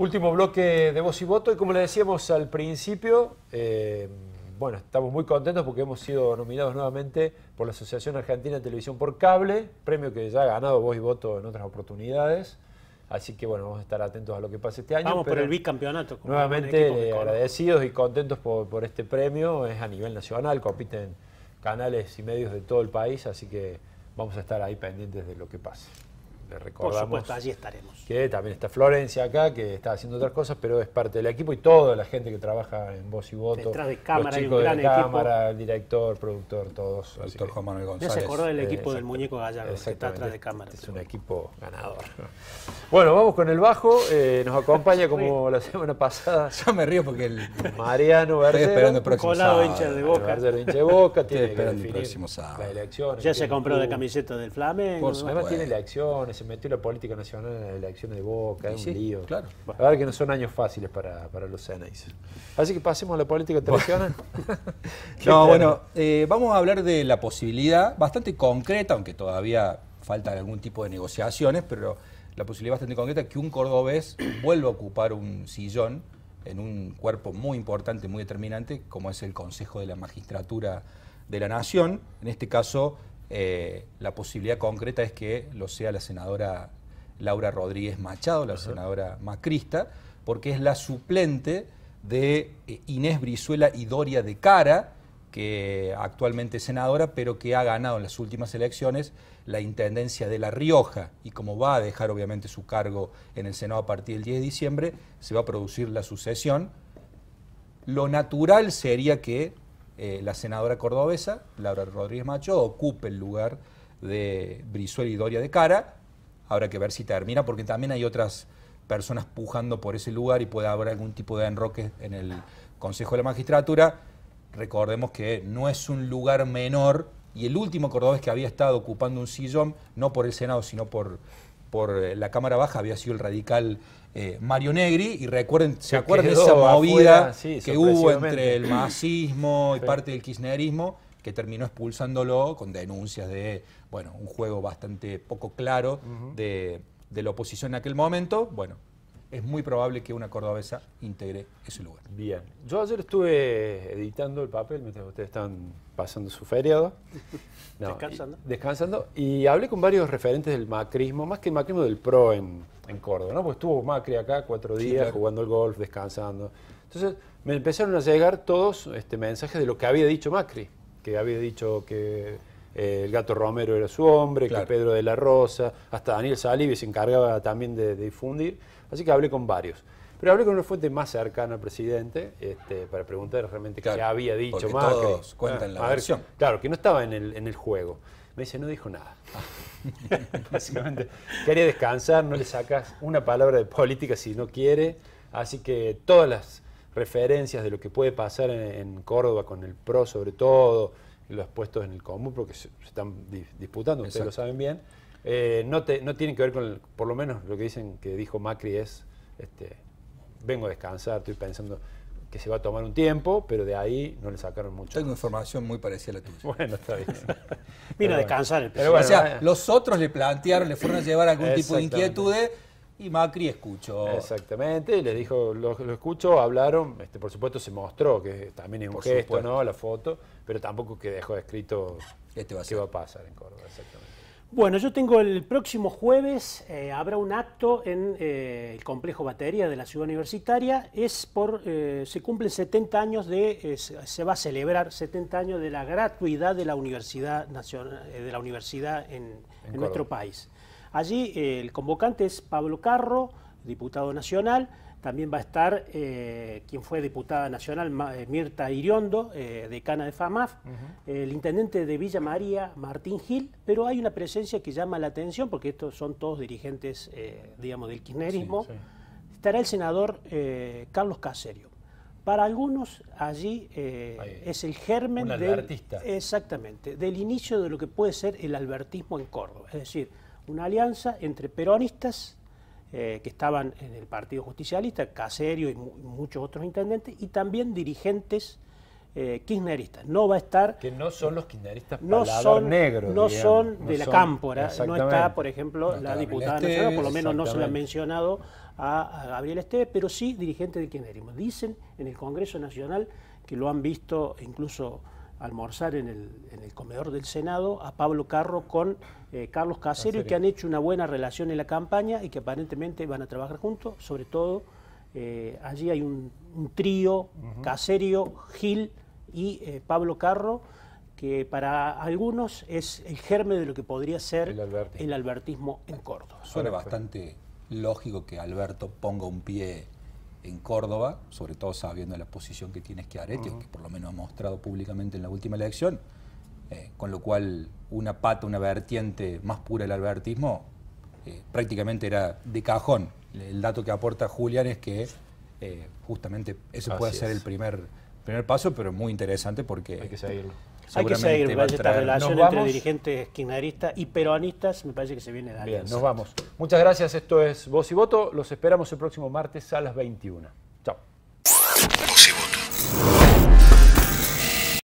Último bloque de voz y voto y como le decíamos al principio, eh, bueno, estamos muy contentos porque hemos sido nominados nuevamente por la Asociación Argentina de Televisión por Cable, premio que ya ha ganado voz y voto en otras oportunidades. Así que bueno, vamos a estar atentos a lo que pase este año. Vamos por el bicampeonato. Nuevamente eh, agradecidos y contentos por, por este premio. Es a nivel nacional, compiten canales y medios de todo el país, así que vamos a estar ahí pendientes de lo que pase le Por supuesto, allí estaremos. Que también está Florencia acá, que está haciendo otras cosas, pero es parte del equipo y toda la gente que trabaja en Voz y Voto. Detrás de cámara, los un gran equipo. cámara, director, productor, todos. El doctor Juan Manuel González. Ya se acordó del equipo del muñeco Gallardo, que está atrás de cámara. Este es un equipo ganador. Bueno, vamos con el bajo. Eh, nos acompaña como la semana pasada. Yo me río porque el Mariano Verde Estoy esperando el próximo colado sábado. hincha de Boca. El próximo sábado. La elección, ya se compró la uh. camiseta del Flamengo. Además tiene elecciones se metió la política nacional en las elecciones de Boca, en un lío. Claro. La verdad que no son años fáciles para, los Zeneis. Así que pasemos a la política internacional. no, bueno, eh, vamos a hablar de la posibilidad bastante concreta, aunque todavía faltan algún tipo de negociaciones, pero la posibilidad bastante concreta que un cordobés vuelva a ocupar un sillón en un cuerpo muy importante, muy determinante, como es el Consejo de la Magistratura de la Nación, en este caso eh, la posibilidad concreta es que lo sea la senadora Laura Rodríguez Machado, la senadora macrista, porque es la suplente de eh, Inés Brizuela y Doria de Cara, que actualmente es senadora, pero que ha ganado en las últimas elecciones la Intendencia de La Rioja. Y como va a dejar obviamente su cargo en el Senado a partir del 10 de diciembre, se va a producir la sucesión. Lo natural sería que eh, la senadora cordobesa, Laura Rodríguez Macho, ocupe el lugar de Brizuela y Doria de Cara. Habrá que ver si termina, porque también hay otras personas pujando por ese lugar y puede haber algún tipo de enroque en el Consejo de la Magistratura. Recordemos que no es un lugar menor y el último cordobés que había estado ocupando un sillón, no por el Senado, sino por por eh, la Cámara Baja había sido el radical eh, Mario Negri, y recuerden, ¿se acuerdan de esa movida que hubo entre el masismo y parte del kirchnerismo? que terminó expulsándolo con denuncias de, bueno, un juego bastante poco claro de, de la oposición en aquel momento. Bueno, es muy probable que una cordobesa integre ese lugar. Bien. Yo ayer estuve editando el papel mientras ustedes están pasando su feriado. descansando. Y, descansando. Y hablé con varios referentes del macrismo, más que el macrismo del PRO en, en Córdoba, ¿no? Pues estuvo Macri acá cuatro días jugando el golf, descansando. Entonces me empezaron a llegar todos este, mensajes de lo que había dicho Macri, que había dicho que eh, el gato Romero era su hombre, Pedro de la Rosa, hasta Daniel Salivi se encargaba también de, difundir, así que hablé con varios. Pero hablé con una fuente más cercana al presidente este, para preguntar realmente qué había dicho Macri. Todos cuentan la ah, versión. Claro, que no estaba en el, juego. Me dice, no dijo nada. Básicamente, quería descansar, no le sacas una palabra de política si no quiere. Así que todas las referencias de lo que puede pasar en Córdoba con el PRO sobre todo, los puestos en el común, porque se, están disputando, ustedes lo saben bien, eh, no, te, no tienen que ver con, por lo menos lo que dicen que dijo Macri es, este, vengo a descansar, estoy pensando que se va a tomar un tiempo, pero de ahí no le sacaron mucho. Tengo información muy parecida a la tuya. Bueno, está bien. Vino a descansar el presidente. o sea, los otros le plantearon, le fueron a llevar algún tipo de inquietudes y Macri escuchó. Exactamente, le dijo, lo, lo escucho, hablaron, este, por supuesto se mostró, que también es un gesto, ¿no? La foto, pero tampoco que dejó escrito qué va a pasar en Córdoba, Bueno, yo tengo el próximo jueves, eh, habrá un acto en eh, el complejo Batería de la ciudad universitaria, es por, eh, se cumplen 70 años de, se va a celebrar 70 años de la gratuidad de la Universidad, Nacional, de la universidad en nuestro país. Allí el convocante es Pablo Carro, diputado nacional. También va a estar eh, quien fue diputada nacional, eh, Mirta Iriondo, eh, decana de FAMAF, el intendente de Villa María, Martín Gil, pero hay una presencia que llama la atención, porque estos son todos dirigentes, digamos, del kirchnerismo. Estará el senador Carlos Caserio. Para algunos allí es el germen del, exactamente, del inicio de lo que puede ser el albertismo en Córdoba. Es decir, una alianza entre peronistas eh, que estaban en el Partido Justicialista, Caserio y, muchos otros intendentes, y también dirigentes eh, kirchneristas. No va a estar... Que no son los kirchneristas no son negros. No son de la cámpora, no está, por ejemplo, la diputada nacional, por lo menos no se le ha mencionado a, Gabriel Esteves, pero sí dirigentes de kirchnerismo. Dicen en el Congreso Nacional que lo han visto incluso almorzar en el, comedor del Senado a Pablo Carro con eh, Carlos Caserio, y que han hecho una buena relación en la campaña y que aparentemente van a trabajar juntos, sobre todo eh, allí hay un, trío, Caserio, Gil y eh, Pablo Carro, que para algunos es el germen de lo que podría ser el albertismo, el albertismo en Córdoba. Suena bastante lógico que Alberto ponga un pie en Córdoba, sobre todo sabiendo la posición que tiene Schiaretti, eh, que por lo menos ha mostrado públicamente en la última elección, eh, con lo cual una pata, una vertiente más pura del albertismo, eh, prácticamente era de cajón. El dato que aporta Julián es que justamente ese puede ser el primer primer paso, pero muy interesante porque... Hay que seguirlo. Hay que seguir, me parece esta relación entre dirigentes kirchneristas y peruanistas, me parece que se viene de Bien, nos vamos. Muchas gracias, esto es Voz y Voto, los esperamos el próximo martes a las 21. Chao.